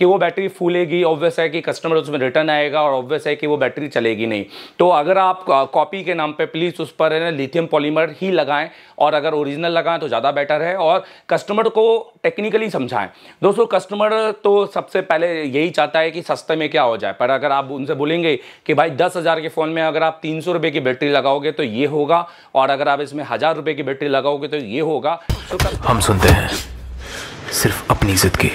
कि वो battery फूलेगी obvious है कि कस्टमर उसमें रिटर्न आएगा और ऑब्वियस है कि वो बैटरी चलेगी नहीं तो अगर आप कॉपी के नाम पे प्लीज़ उस पर है ना लिथियम पॉलीमर ही लगाएं और अगर ओरिजिनल लगाएं तो ज़्यादा बेटर है और कस्टमर को टेक्निकली समझाएं दोस्तों कस्टमर तो सबसे पहले यही चाहता है कि सस्ते में क्या हो जाए पर अगर आप उनसे बोलेंगे कि भाई दस हज़ार के फ़ोन में अगर आप तीन सौ रुपये की बैटरी लगाओगे तो ये होगा और अगर आप इसमें हज़ार रुपये की बैटरी लगाओगे तो ये होगा तो हम सुनते हैं सिर्फ अपनी जिद की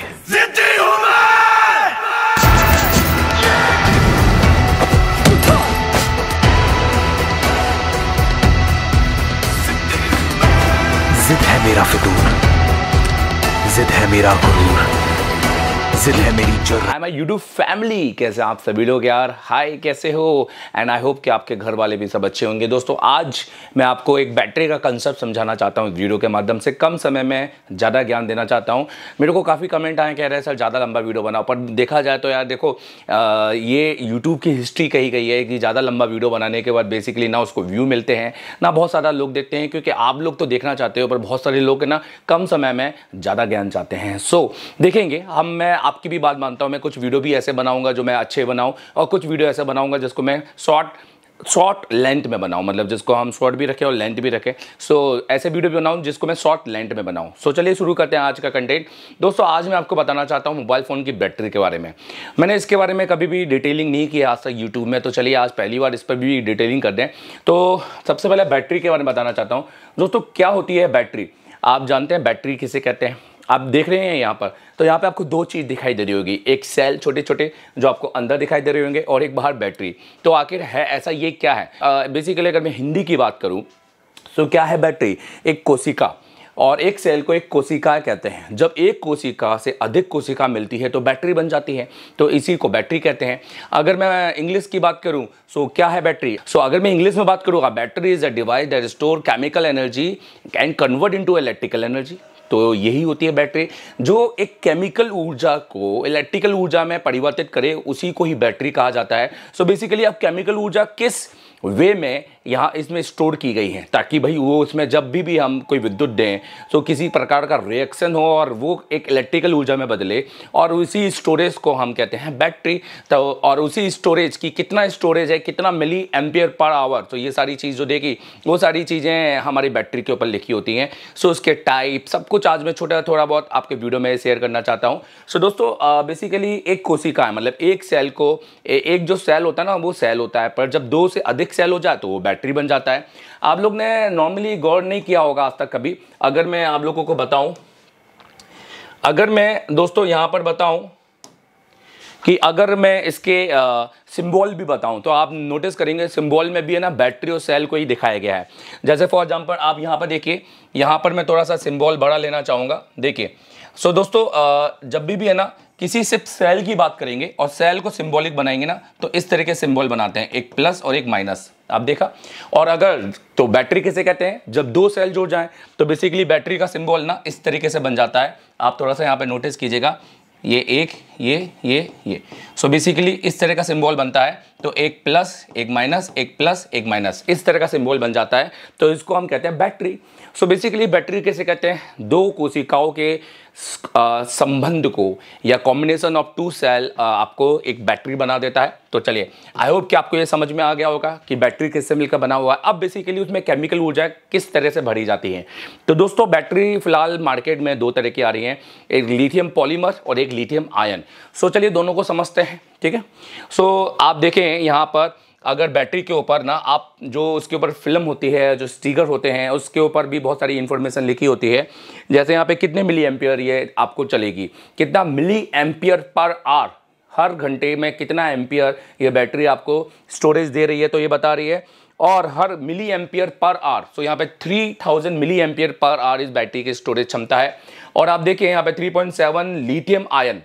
काफी दूर जिद है मेरा गुरूर मंजिल है मेरी जो आई माई यूट्यूब फैमिली कैसे आप सभी लोग यार हाय कैसे हो एंड आई होप कि आपके घर वाले भी सब अच्छे होंगे दोस्तों आज मैं आपको एक बैटरी का कंसेप्ट समझाना चाहता हूँ वीडियो के माध्यम से कम समय में ज़्यादा ज्ञान देना चाहता हूँ मेरे को काफ़ी कमेंट आए कह रहे हैं सर ज़्यादा लंबा वीडियो बनाओ पर देखा जाए तो यार देखो आ, ये यूट्यूब की हिस्ट्री कही गई है कि ज़्यादा लंबा वीडियो बनाने के बाद बेसिकली ना उसको व्यू मिलते हैं ना बहुत सारा लोग देखते हैं क्योंकि आप लोग तो देखना चाहते हो पर बहुत सारे लोग ना कम समय में ज़्यादा ज्ञान चाहते हैं सो देखेंगे हम मैं आप आपकी भी बात मानता हूँ मैं कुछ वीडियो भी ऐसे बनाऊंगा जो मैं अच्छे बनाऊँ और कुछ वीडियो ऐसे बनाऊंगा जिसको मैं शॉर्ट शॉर्ट लेंथ में बनाऊं मतलब जिसको हम शॉर्ट भी रखें और लेंथ भी रखें सो so, ऐसे वीडियो भी बनाऊं जिसको मैं शॉर्ट लेंथ में बनाऊं सो so, चलिए शुरू करते हैं आज का कंटेंट दोस्तों आज मैं आपको बताना चाहता हूं मोबाइल फ़ोन की बैटरी के बारे में मैंने इसके बारे में कभी भी डिटेलिंग नहीं की आज तक यूट्यूब में तो चलिए आज पहली बार इस पर भी डिटेलिंग कर दें तो सबसे पहले बैटरी के बारे में बताना चाहता हूँ दोस्तों क्या होती है बैटरी आप जानते हैं बैटरी किसे कहते हैं आप देख रहे हैं यहाँ पर तो यहाँ पे आपको दो चीज़ दिखाई दे रही होगी एक सेल छोटे छोटे जो आपको अंदर दिखाई दे रहे होंगे और एक बाहर बैटरी तो आखिर है ऐसा ये क्या है बेसिकली अगर मैं हिंदी की बात करूँ तो क्या है बैटरी एक कोशिका और एक सेल को एक कोशिका कहते हैं जब एक कोशिका से अधिक कोशिका मिलती है तो बैटरी बन जाती है तो इसी को बैटरी कहते हैं अगर मैं इंग्लिश की बात करूं सो तो क्या है बैटरी सो अगर मैं इंग्लिश में बात करूँगा battery is a device that store chemical energy can convert into electrical energy तो यही होती है बैटरी जो एक केमिकल ऊर्जा को इलेक्ट्रिकल ऊर्जा में परिवर्तित करे उसी को ही बैटरी कहा जाता है सो so बेसिकली आप केमिकल ऊर्जा किस वे में यहाँ इसमें स्टोर की गई हैं ताकि भाई वो उसमें जब भी भी हम कोई विद्युत दें तो किसी प्रकार का रिएक्शन हो और वो एक इलेक्ट्रिकल ऊर्जा में बदले और उसी स्टोरेज को हम कहते हैं बैटरी तो और उसी स्टोरेज की कितना स्टोरेज है कितना मिली एम्पियर पर आवर तो ये सारी चीज़ जो देखी वो सारी चीज़ें हमारी बैटरी के ऊपर लिखी होती हैं सो उसके टाइप सब कुछ आज मैं छोटा थोड़ा बहुत आपके वीडियो में शेयर करना चाहता हूँ सो दोस्तों बेसिकली एक कोशिका है मतलब एक सेल को एक जो सेल होता है ना वो सेल होता है पर जब दो से अधिक सेल हो जाए तो वो बैटरी बैटरी बन जाता है आप लोग ने नॉर्मली गौर नहीं किया होगा आज तक कभी अगर मैं आप लोगों को बताऊं अगर मैं दोस्तों यहां पर बताऊं कि अगर मैं इसके सिंबल भी बताऊं तो आप नोटिस करेंगे सिंबल में भी है ना बैटरी और सेल को ही दिखाया गया है जैसे फॉर एग्जांपल आप यहां पर देखिए यहां पर मैं थोड़ा सा सिंबल बड़ा लेना चाहूंगा देखिए सो so, दोस्तों जब भी भी है ना किसी से सेल की बात करेंगे और सेल को सिंबॉलिक बनाएंगे ना तो इस तरह के सिंबल बनाते हैं एक प्लस और एक माइनस आप देखा और अगर तो बैटरी किसे कहते हैं जब दो सेल जुड़ जाएं तो बेसिकली बैटरी का सिंबल ना इस तरीके से बन जाता है आप थोड़ा सा यहाँ पे नोटिस कीजिएगा ये एक ये ये ये सो so बेसिकली इस तरह का सिंबल बनता है तो एक प्लस एक माइनस एक प्लस एक माइनस इस तरह का सिंबल बन जाता है तो इसको हम कहते हैं बैटरी सो बेसिकली बैटरी कैसे कहते हैं दो कोशिकाओं के संबंध को या कॉम्बिनेशन ऑफ टू सेल आपको एक बैटरी बना देता है तो चलिए आई होप कि आपको यह समझ में आ गया होगा कि बैटरी किससे मिलकर बना हुआ है अब बेसिकली उसमें केमिकल ऊर्जा किस तरह से भरी जाती है तो दोस्तों बैटरी फिलहाल मार्केट में दो तरह की आ रही है एक लिथियम पॉलीमर और एक लिथियम आयन सो चलिए दोनों को समझते हैं ठीक है सो आप देखें यहाँ पर अगर बैटरी के ऊपर ना आप जो उसके ऊपर फिल्म होती है जो स्टिकर होते हैं उसके ऊपर भी बहुत सारी इन्फॉर्मेशन लिखी होती है जैसे यहाँ पे कितने मिली एम्पियर ये आपको चलेगी कितना मिली एम्पियर पर आर हर घंटे में कितना एम्पियर ये बैटरी आपको स्टोरेज दे रही है तो ये बता रही है और हर मिली एम्पियर पर आर सो यहाँ पे 3000 मिली एम्पियर पर आर इस बैटरी की स्टोरेज क्षमता है और आप देखिए यहाँ पे 3.7 लिथियम आयन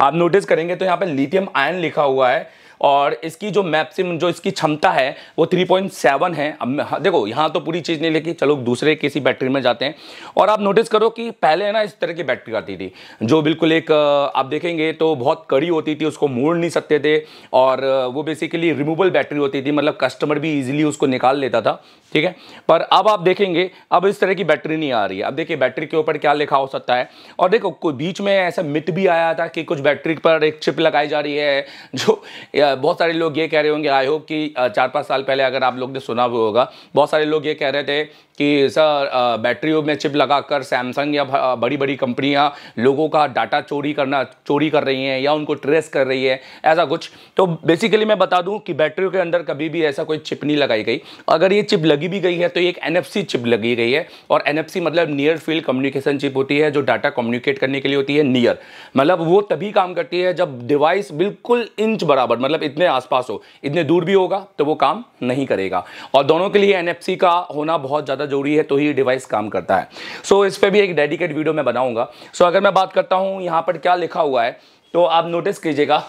आप नोटिस करेंगे तो यहाँ पे लिथियम आयन लिखा हुआ है और इसकी जो मैक्सिम जो इसकी क्षमता है वो 3.7 है अब हाँ, देखो यहाँ तो पूरी चीज़ नहीं लेकिन चलो दूसरे किसी बैटरी में जाते हैं और आप नोटिस करो कि पहले ना इस तरह की बैटरी आती थी जो बिल्कुल एक आप देखेंगे तो बहुत कड़ी होती थी उसको मोड़ नहीं सकते थे और वो बेसिकली रिमूवल बैटरी होती थी मतलब कस्टमर भी ईजिली उसको निकाल लेता था ठीक है पर अब आप देखेंगे अब इस तरह की बैटरी नहीं आ रही है अब देखिए बैटरी के ऊपर क्या लिखा हो सकता है और देखो कोई बीच में ऐसा मित भी आया था कि कुछ बैटरी पर एक चिप लगाई जा रही है जो बहुत सारे लोग ये कह रहे होंगे आई होप कि चार पाँच साल पहले अगर आप लोग ने सुना भी होगा बहुत सारे लोग ये कह रहे थे कि सर बैटरियों में चिप लगाकर सैमसंग या बड़ी बड़ी कंपनियां लोगों का डाटा चोरी करना चोरी कर रही हैं या उनको ट्रेस कर रही है ऐसा कुछ तो बेसिकली मैं बता दूं कि बैटरियों के अंदर कभी भी ऐसा कोई चिप नहीं लगाई गई अगर ये चिप लगी भी गई है तो एक एन चिप लगी गई है और एन मतलब नियर फील्ड कम्युनिकेशन चिप होती है जो डाटा कम्युनिकेट करने के लिए होती है नियर मतलब वो तभी काम करती है जब डिवाइस बिल्कुल इंच बराबर मतलब इतने आसपास हो इतने दूर भी होगा तो वो काम नहीं करेगा और दोनों के लिए एन का होना बहुत ज़्यादा ज़्यादा जरूरी है तो ही डिवाइस काम करता है सो so, इस पर भी एक डेडिकेट वीडियो मैं बनाऊँगा सो so, अगर मैं बात करता हूँ यहाँ पर क्या लिखा हुआ है तो आप नोटिस कीजिएगा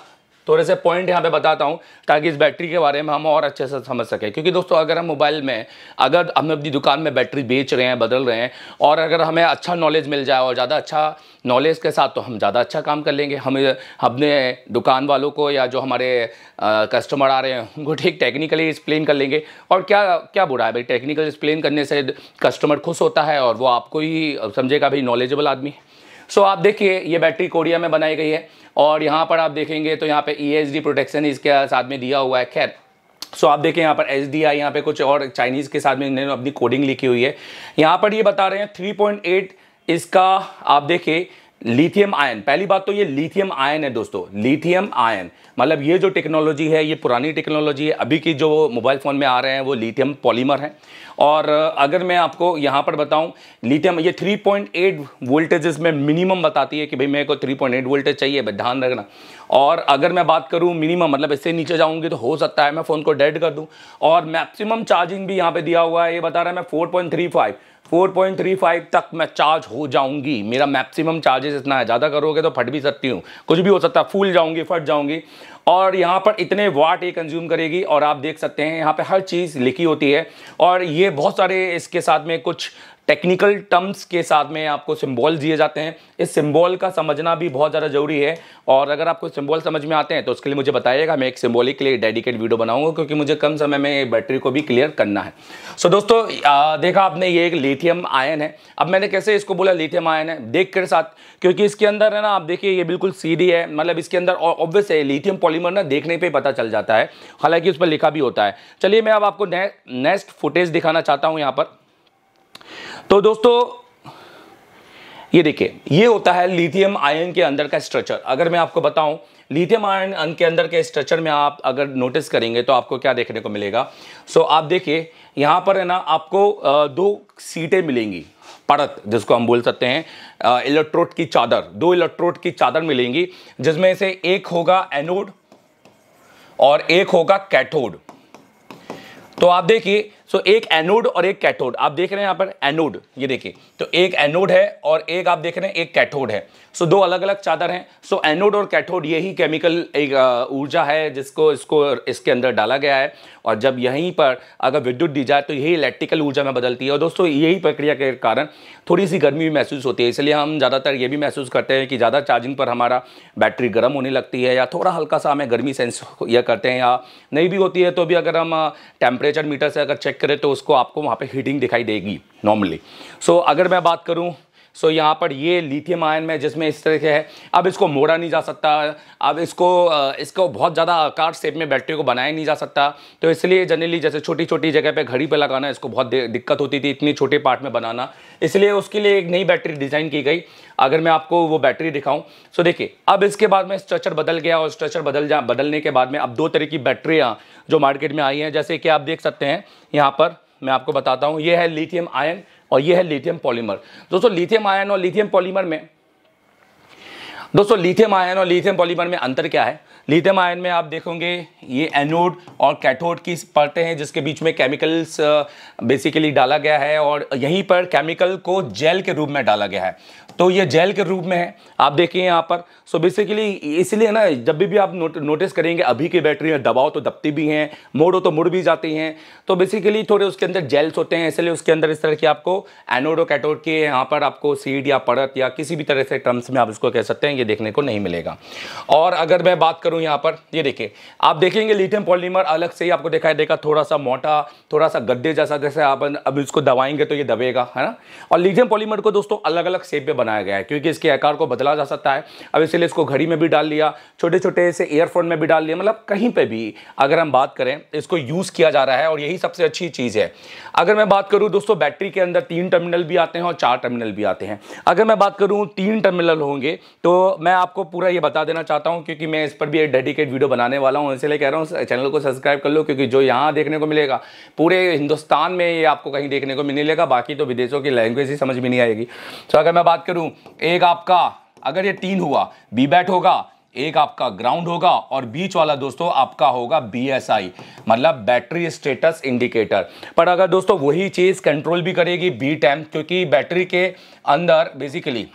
थोड़े से पॉइंट यहाँ पे बताता हूँ ताकि इस बैटरी के बारे में हम और अच्छे से समझ सकें क्योंकि दोस्तों अगर हम मोबाइल में अगर हम अपनी दुकान में बैटरी बेच रहे हैं बदल रहे हैं और अगर हमें अच्छा नॉलेज मिल जाए और ज़्यादा अच्छा नॉलेज के साथ तो हम ज़्यादा अच्छा काम कर लेंगे हम अपने दुकान वालों को या जो हमारे कस्टमर आ रहे हैं उनको ठीक टेक्निकली एक्सप्लेन कर लेंगे और क्या क्या बुरा है भाई टेक्निकल एक्सप्लेन करने से कस्टमर खुश होता है और वो आपको ही समझेगा भाई नॉलेजेबल आदमी सो so, आप देखिए ये बैटरी कोरिया में बनाई गई है और यहाँ पर आप देखेंगे तो यहाँ पे ई e प्रोटेक्शन इसके साथ में दिया हुआ है खैर सो so, आप देखें यहाँ पर एच डी आई यहाँ पे कुछ और चाइनीज़ के साथ में इन्होंने अपनी कोडिंग लिखी हुई है यहाँ पर ये यह बता रहे हैं 3.8 इसका आप देखें लिथियम आयन पहली बात तो ये लिथियम आयन है दोस्तों लिथियम आयन मतलब ये जो टेक्नोलॉजी है ये पुरानी टेक्नोलॉजी है अभी की जो मोबाइल फ़ोन में आ रहे हैं वो लिथियम पॉलीमर है और अगर मैं आपको यहाँ पर बताऊँ लिथियम ये 3.8 वोल्टेजेस में मिनिमम बताती है कि भाई मेरे को 3.8 वोल्टेज चाहिए भाई ध्यान रखना और अगर मैं बात करूँ मिनिमम मतलब इससे नीचे जाऊँगी तो हो सकता है मैं फ़ोन को डेड कर दूँ और मैक्सिमम चार्जिंग भी यहाँ पर दिया हुआ है ये बता रहा है मैं फोर 4.35 तक मैं चार्ज हो जाऊंगी मेरा मैक्सिमम चार्जेस इतना है ज़्यादा करोगे तो फट भी सकती हूँ कुछ भी हो सकता है फूल जाऊंगी फट जाऊंगी और यहाँ पर इतने वाट ये कंज्यूम करेगी और आप देख सकते हैं यहाँ पे हर चीज़ लिखी होती है और ये बहुत सारे इसके साथ में कुछ टेक्निकल टर्म्स के साथ में आपको सिम्बॉल दिए जाते हैं इस सिम्बॉल का समझना भी बहुत ज़्यादा ज़रूरी है और अगर आपको सिम्बॉल समझ में आते हैं तो उसके लिए मुझे बताइएगा मैं एक सिंबॉलिक के लिए डेडिकेट वीडियो बनाऊंगा क्योंकि मुझे कम समय में बैटरी को भी क्लियर करना है सो so, दोस्तों आ, देखा आपने ये एक लिथियम आयन है अब मैंने कैसे इसको बोला लिथियम आयन है देख कर साथ क्योंकि इसके अंदर है ना आप देखिए ये बिल्कुल सीधी है मतलब इसके अंदर ऑब्वियस है लिथियम पॉलीमर ना देखने पर पता चल जाता है हालांकि उस पर लिखा भी होता है चलिए मैं अब आपको नेक्स्ट फुटेज दिखाना चाहता हूँ यहाँ पर तो दोस्तों ये देखिए ये होता है लिथियम आयन के अंदर का स्ट्रक्चर अगर मैं आपको बताऊं लिथियम आयन के अंदर के स्ट्रक्चर में आप अगर नोटिस करेंगे तो आपको क्या देखने को मिलेगा सो so, आप देखिए यहां पर है ना आपको दो सीटें मिलेंगी परत जिसको हम बोल सकते हैं इलेक्ट्रोड की चादर दो इलेक्ट्रोड की चादर मिलेंगी जिसमें से एक होगा एनोड और एक होगा कैथोड तो आप देखिए सो एक एनोड और एक कैथोड आप देख रहे हैं यहाँ पर एनोड ये देखिए तो एक एनोड है और एक आप देख रहे हैं एक कैथोड है सो दो अलग अलग चादर हैं सो एनोड और कैथोड यही केमिकल एक ऊर्जा है जिसको इसको इसके अंदर डाला गया है और जब यहीं पर अगर विद्युत दी जाए तो यही इलेक्ट्रिकल ऊर्जा में बदलती है और दोस्तों यही प्रक्रिया के कारण थोड़ी सी गर्मी भी महसूस होती है इसलिए हम ज़्यादातर ये भी महसूस करते हैं कि ज़्यादा चार्जिंग पर हमारा बैटरी गर्म होने लगती है या थोड़ा हल्का सा हमें गर्मी सेंस यह करते हैं या नहीं भी होती है तो भी अगर हम टेम्परेचर मीटर से अगर चेक चेक करें तो उसको आपको वहाँ पे हीटिंग दिखाई देगी नॉर्मली सो so, अगर मैं बात करूँ सो यहाँ पर ये लिथियम आयन में जिसमें इस तरह से है अब इसको मोड़ा नहीं जा सकता अब इसको इसको बहुत ज़्यादा आकार शेप में बैटरी को बनाया नहीं जा सकता तो इसलिए जनरली जैसे छोटी छोटी जगह पे घड़ी पे लगाना इसको बहुत दिक्कत होती थी इतनी छोटे पार्ट में बनाना इसलिए उसके लिए एक नई बैटरी डिज़ाइन की गई अगर मैं आपको वो बैटरी दिखाऊँ सो देखिए अब इसके बाद में स्ट्रक्चर बदल गया और स्ट्रक्चर बदल जा बदलने के बाद में अब दो तरह की बैटरियाँ जो मार्केट में आई हैं जैसे कि आप देख सकते हैं यहाँ पर मैं आपको बताता हूँ ये है लिथियम आयन और ये है लिथियम पॉलीमर दोस्तों लिथियम आयन और लिथियम पॉलीमर में दोस्तों लिथियम आयन और लिथियम पॉलीमर में अंतर क्या है लिथियम आयन में आप देखोगे ये एनोड और कैथोड की परतें हैं जिसके बीच में केमिकल्स बेसिकली डाला गया है और यहीं पर केमिकल को जेल के रूप में डाला गया है तो ये जेल के रूप में है आप देखिए यहाँ पर सो बेसिकली इसलिए ना जब भी भी आप नोट, नोटिस करेंगे अभी की बैटरी दबाओ तो दबती भी हैं मोड़ो तो मुड़ भी जाती हैं तो बेसिकली थोड़े उसके अंदर जेल्स होते हैं इसलिए उसके अंदर इस तरह की आपको एनोडो कैटोड के यहाँ पर आपको सीड या परत या किसी भी तरह से टर्म्स में आप उसको कह सकते हैं ये देखने को नहीं मिलेगा और अगर मैं बात करूँ यहाँ पर ये देखिए आप देखेंगे लिथियम पॉलीमर अलग से ही आपको दिखाई देगा थोड़ा सा मोटा थोड़ा सा गड्ढे जैसा जैसे आप अब इसको दबाएंगे तो ये दबेगा है ना और लिथियम पॉलीमर को दोस्तों अलग अलग शेप में बनाया गया है क्योंकि इसके आकार को बदल बदला जा सकता है अब इसीलिए इसको घड़ी में भी डाल लिया छोटे छोटे से ईयरफोन में भी डाल लिया मतलब कहीं पर भी अगर हम बात करें इसको यूज़ किया जा रहा है और यही सबसे अच्छी चीज़ है अगर मैं बात करूँ दोस्तों बैटरी के अंदर तीन टर्मिनल भी आते हैं और चार टर्मिनल भी आते हैं अगर मैं बात करूँ तीन टर्मिनल होंगे तो मैं आपको पूरा ये बता देना चाहता हूँ क्योंकि मैं इस पर भी एक डेडिकेट वीडियो बनाने वाला हूँ इसलिए कह रहा हूँ चैनल को सब्सक्राइब कर लो क्योंकि जो यहाँ देखने को मिलेगा पूरे हिंदुस्तान में ये आपको कहीं देखने को मिलेगा बाकी तो विदेशों की लैंग्वेज ही समझ में नहीं आएगी तो अगर मैं बात करूँ एक आपका अगर ये तीन हुआ बी बैट होगा एक आपका ग्राउंड होगा और बीच वाला दोस्तों आपका होगा बीएसआई मतलब बैटरी स्टेटस इंडिकेटर पर अगर दोस्तों वही चीज़ कंट्रोल भी करेगी बी टैम क्योंकि बैटरी के अंदर बेसिकली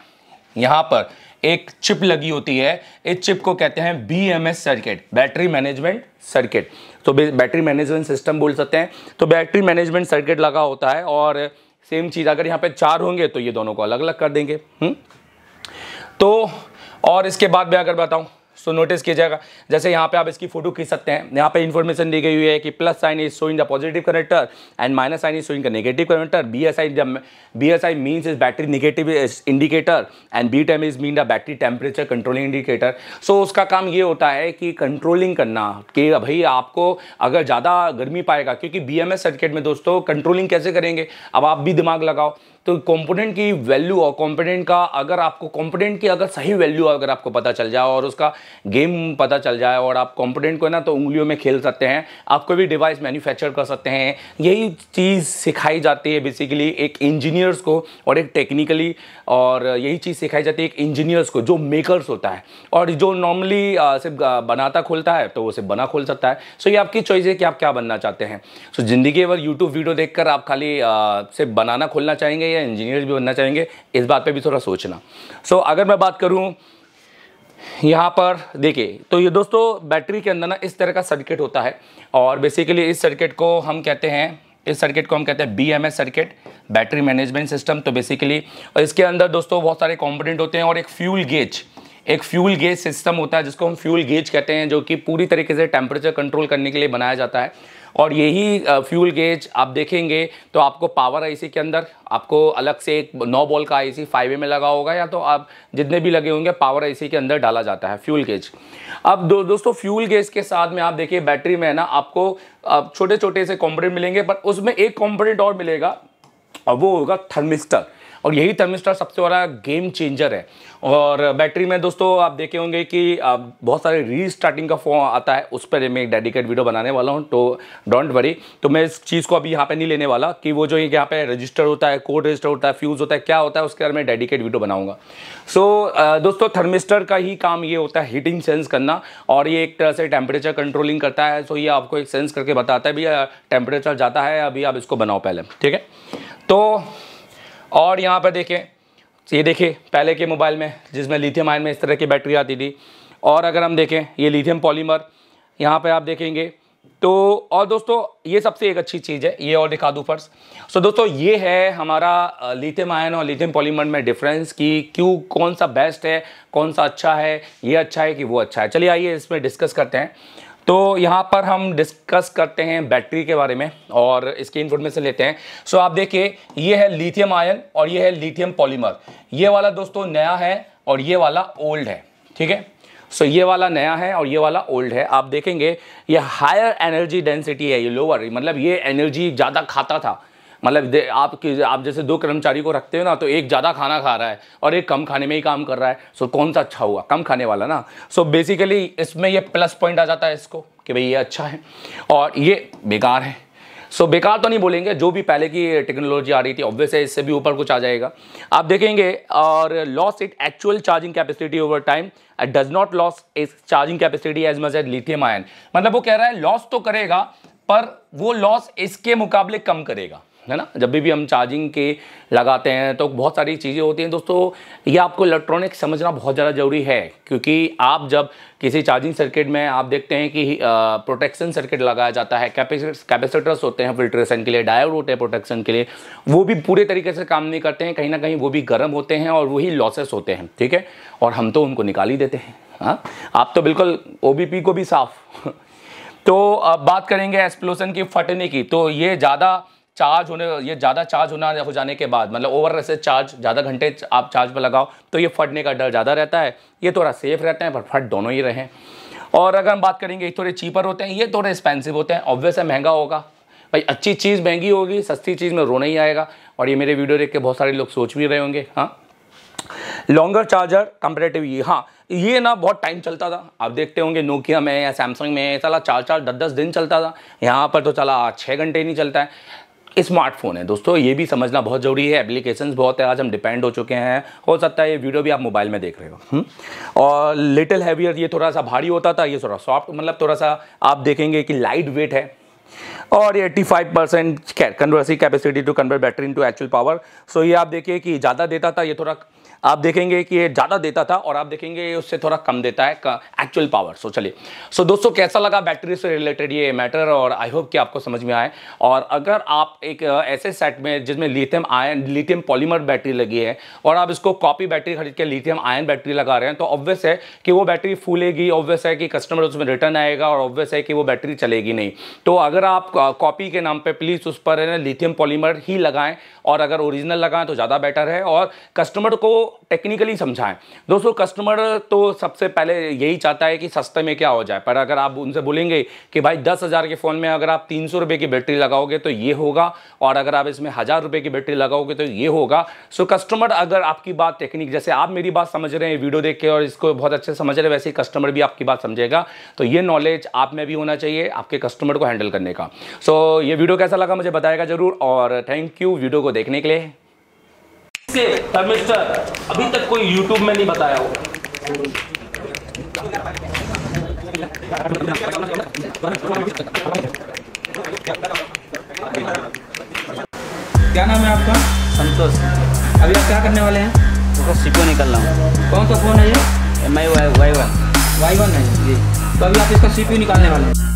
यहां पर एक चिप लगी होती है इस चिप को कहते हैं B circuit battery management circuit तो बैटरी मैनेजमेंट सिस्टम बोल सकते हैं तो बैटरी मैनेजमेंट सर्किट लगा होता है और सेम चीज़ अगर यहां पे चार होंगे तो ये दोनों को अलग अलग कर देंगे हुँ? हम्म? तो और इसके बाद मैं अगर बताऊँ सो नोटिस कीजिएगा जैसे यहाँ पे आप इसकी फोटो खींच सकते हैं यहाँ पे इन्फॉर्मेशन दी गई हुई है कि plus sign is showing the positive connector and minus sign is showing the negative connector B S I B S I means is battery negative indicator and B time is mean the battery temperature controlling indicator so उसका काम ये होता है कि controlling करना कि भाई आपको अगर ज़्यादा गर्मी पाएगा क्योंकि बी एम एस सर्किट में दोस्तों कंट्रोलिंग कैसे करेंगे अब आप भी दिमाग लगाओ तो कंपोनेंट की वैल्यू और कंपोनेंट का अगर आपको कंपोनेंट की अगर सही वैल्यू अगर आपको पता चल जाए और उसका गेम पता चल जाए और आप कॉम्पिटेंट को ना तो उंगलियों में खेल सकते हैं आप कोई भी डिवाइस मैन्युफैक्चर कर सकते हैं यही चीज़ सिखाई जाती है बेसिकली एक इंजीनियर्स को और एक टेक्निकली और यही चीज़ सिखाई जाती है एक इंजीनियर्स को जो मेकर्स होता है और जो नॉर्मली सिर्फ बनाता खोलता है तो वो सिर्फ बना खोल सकता है सो ये आपकी चॉइस है कि आप क्या बनना चाहते हैं सो ज़िंदगी भर यूट्यूब वीडियो देखकर आप खाली सिर्फ बनाना खोलना चाहेंगे या इंजीनियर भी बनना चाहेंगे इस बात पर भी थोड़ा सोचना सो so, अगर मैं बात करूँ यहाँ पर देखिए तो ये दोस्तों बैटरी के अंदर ना इस तरह का सर्किट होता है और बेसिकली इस सर्किट को हम कहते हैं इस सर्किट को हम कहते हैं B circuit battery management system तो बेसिकली इसके अंदर दोस्तों बहुत सारे कंपोनेंट होते हैं और एक फ्यूल गेज एक फ्यूल गेज सिस्टम होता है जिसको हम फ्यूल गेज कहते हैं जो कि पूरी तरीके से टेम्परेचर कंट्रोल करने के लिए बनाया जाता है और यही फ्यूल गेज आप देखेंगे तो आपको पावर आईसी के अंदर आपको अलग से एक नौ बॉल का आईसी फाइव ए में लगा होगा या तो आप जितने भी लगे होंगे पावर आईसी के अंदर डाला जाता है फ्यूल गेज अब दो, दोस्तों फ्यूल गेज के साथ में आप देखिए बैटरी में है ना आपको छोटे छोटे से कॉम्पोनेंट मिलेंगे पर उसमें एक कॉम्पोनेंट और मिलेगा और वो होगा थर्मिस्टर और यही थर्मिस्टर सबसे बड़ा गेम चेंजर है और बैटरी में दोस्तों आप देखे होंगे कि बहुत सारे रीस्टार्टिंग का फोन आता है उस पर मैं एक डेडिकेट वीडियो बनाने वाला हूँ तो डोंट वरी तो मैं इस चीज़ को अभी यहाँ पे नहीं लेने वाला कि वो जो यहाँ पे रजिस्टर होता है कोड रजिस्टर होता है फ्यूज़ होता है क्या होता है उसके बारे में डेडिकेट वीडियो बनाऊँगा सो so, दोस्तों थर्मिस्टर का ही काम ये होता है हीटिंग सेंस करना और ये एक तरह से टेम्परेचर कंट्रोलिंग करता है सो ये आपको एक सेंस करके बताता है भैया टेम्परेचर जाता है अभी आप इसको बनाओ पहले ठीक है तो और यहाँ पर देखें ये देखिए पहले के मोबाइल में जिसमें लिथियम आयन में इस तरह की बैटरी आती थी और अगर हम देखें ये लिथियम पॉलीमर यहाँ पर आप देखेंगे तो और दोस्तों ये सबसे एक अच्छी चीज़ है ये और दिखा दूँ फर्स सो दोस्तों ये है हमारा लिथियम आयन और लिथियम पॉलीमर में डिफरेंस कि क्यों कौन सा बेस्ट है कौन सा अच्छा है ये अच्छा है कि वो अच्छा है चलिए आइए इसमें डिस्कस करते हैं तो यहाँ पर हम डिस्कस करते हैं बैटरी के बारे में और इसकी इन्फॉर्मेशन लेते हैं सो आप देखिए ये है लिथियम आयन और ये है लिथियम पॉलीमर ये वाला दोस्तों नया है और ये वाला ओल्ड है ठीक है सो ये वाला नया है और ये वाला ओल्ड है आप देखेंगे ये हायर एनर्जी डेंसिटी है ये लोअर मतलब ये एनर्जी ज़्यादा खाता था मतलब कि आप जैसे दो कर्मचारी को रखते हो ना तो एक ज़्यादा खाना खा रहा है और एक कम खाने में ही काम कर रहा है सो so, कौन सा अच्छा हुआ कम खाने वाला ना सो so, बेसिकली इसमें ये प्लस पॉइंट आ जाता है इसको कि भाई ये अच्छा है और ये बेकार है सो so, बेकार तो नहीं बोलेंगे जो भी पहले की टेक्नोलॉजी आ रही थी ऑब्वियस है इससे भी ऊपर कुछ आ जाएगा आप देखेंगे और loss it actual charging capacity over time at does not loss is charging capacity as much as lithium ion मतलब वो कह रहा है लॉस तो करेगा पर वो लॉस इसके मुकाबले कम करेगा है ना जब भी हम चार्जिंग के लगाते हैं तो बहुत सारी चीज़ें होती हैं दोस्तों ये आपको इलेक्ट्रॉनिक समझना बहुत ज़्यादा ज़रूरी है क्योंकि आप जब किसी चार्जिंग सर्किट में आप देखते हैं कि प्रोटेक्शन सर्किट लगाया जाता है कैपेसिटर्स होते हैं फिल्ट्रेशन के लिए डायोड होते हैं प्रोटेक्शन के लिए वो भी पूरे तरीके से काम नहीं करते हैं कहीं ना कहीं वो भी गर्म होते हैं और वही लॉसेस होते हैं ठीक है और हम तो उनको निकाल ही देते हैं हाँ आप तो बिल्कुल ओ को भी साफ तो अब बात करेंगे एक्सप्लोसन की फटने की तो ये ज़्यादा चार्ज होने ये ज़्यादा चार्ज होना हो जाने के बाद मतलब ओवर ऐसे चार्ज ज़्यादा घंटे आप चार्ज पर लगाओ तो ये फटने का डर ज़्यादा रहता है ये थोड़ा सेफ रहते हैं पर फट दोनों ही रहें और अगर हम बात करेंगे ये थोड़े चीपर होते हैं ये थोड़े एक्सपेंसिव होते हैं ऑब्वियस है महंगा होगा भाई अच्छी चीज़ महंगी होगी सस्ती चीज़ में रोना ही आएगा और ये मेरे वीडियो देख के बहुत सारे लोग सोच भी रहे होंगे हाँ लॉन्गर चार्जर कंपेरेटिवली हाँ ये ना बहुत टाइम चलता था आप देखते होंगे नोकिया में या सैमसंग में चला चार चार दस दस दिन चलता था यहाँ पर तो चला छः घंटे नहीं चलता है स्मार्टफोन है दोस्तों ये भी समझना बहुत ज़रूरी है एप्लीकेशंस बहुत है आज हम डिपेंड हो चुके हैं हो सकता है ये वीडियो भी आप मोबाइल में देख रहे हो हम्म? और लिटिल हैवियर ये थोड़ा सा भारी होता था ये थोड़ा सॉफ्ट मतलब थोड़ा सा आप देखेंगे कि लाइट वेट है और ये 85 percent conversion capacity to convert battery into actual power so ये आप देखिए कि ज़्यादा देता था ये थोड़ा आप देखेंगे कि ये ज़्यादा देता था और आप देखेंगे ये उससे थोड़ा कम देता है एक्चुअल पावर सो चलिए सो दोस्तों कैसा लगा बैटरी से रिलेटेड ये मैटर और आई होप कि आपको समझ में आए और अगर आप एक ऐसे सेट में जिसमें lithium ion lithium polymer battery लगी है और आप इसको कॉपी बैटरी खरीद के लिथियम आयन बैटरी लगा रहे हैं तो ऑब्वियस है कि वो बैटरी फूलेगी ऑब्वियस है कि कस्टमर उसमें रिटर्न आएगा और ऑब्वियस है कि वो बैटरी चलेगी नहीं तो अगर अगर आप कॉपी के नाम पे प्लीज़ उस पर है ना लिथियम पॉलीमर ही लगाएं और अगर ओरिजिनल लगाएं तो ज़्यादा बेटर है और कस्टमर को टेक्निकली समझाएं दोस्तों कस्टमर तो सबसे पहले यही चाहता है कि सस्ते में क्या हो जाए पर अगर आप उनसे बोलेंगे कि भाई दस हज़ार के फ़ोन में अगर आप तीन सौ की बैटरी लगाओगे तो ये होगा और अगर आप इसमें हज़ार रुपये की बैटरी लगाओगे तो ये होगा सो कस्टमर अगर आपकी बात टेक्निक जैसे आप मेरी बात समझ रहे हैं वीडियो देख के और इसको बहुत अच्छे समझ रहे हैं वैसे ही कस्टमर भी आपकी बात समझेगा तो ये नॉलेज आप में भी होना चाहिए आपके कस्टमर को हैंडल करने करने का सो so, ये वीडियो कैसा लगा मुझे बताएगा जरूर और थैंक यू वीडियो को देखने के लिए अभी तक कोई यूट्यूब में नहीं बताया होगा क्या नाम है आपका संतोष अभी आप क्या करने वाले हैं तो सीपो निकल रहा हूँ कौन सा फ़ोन है ये M I Y Y one Y one है जी तो अभी आप इसका सीपीयू निकालने वाले हैं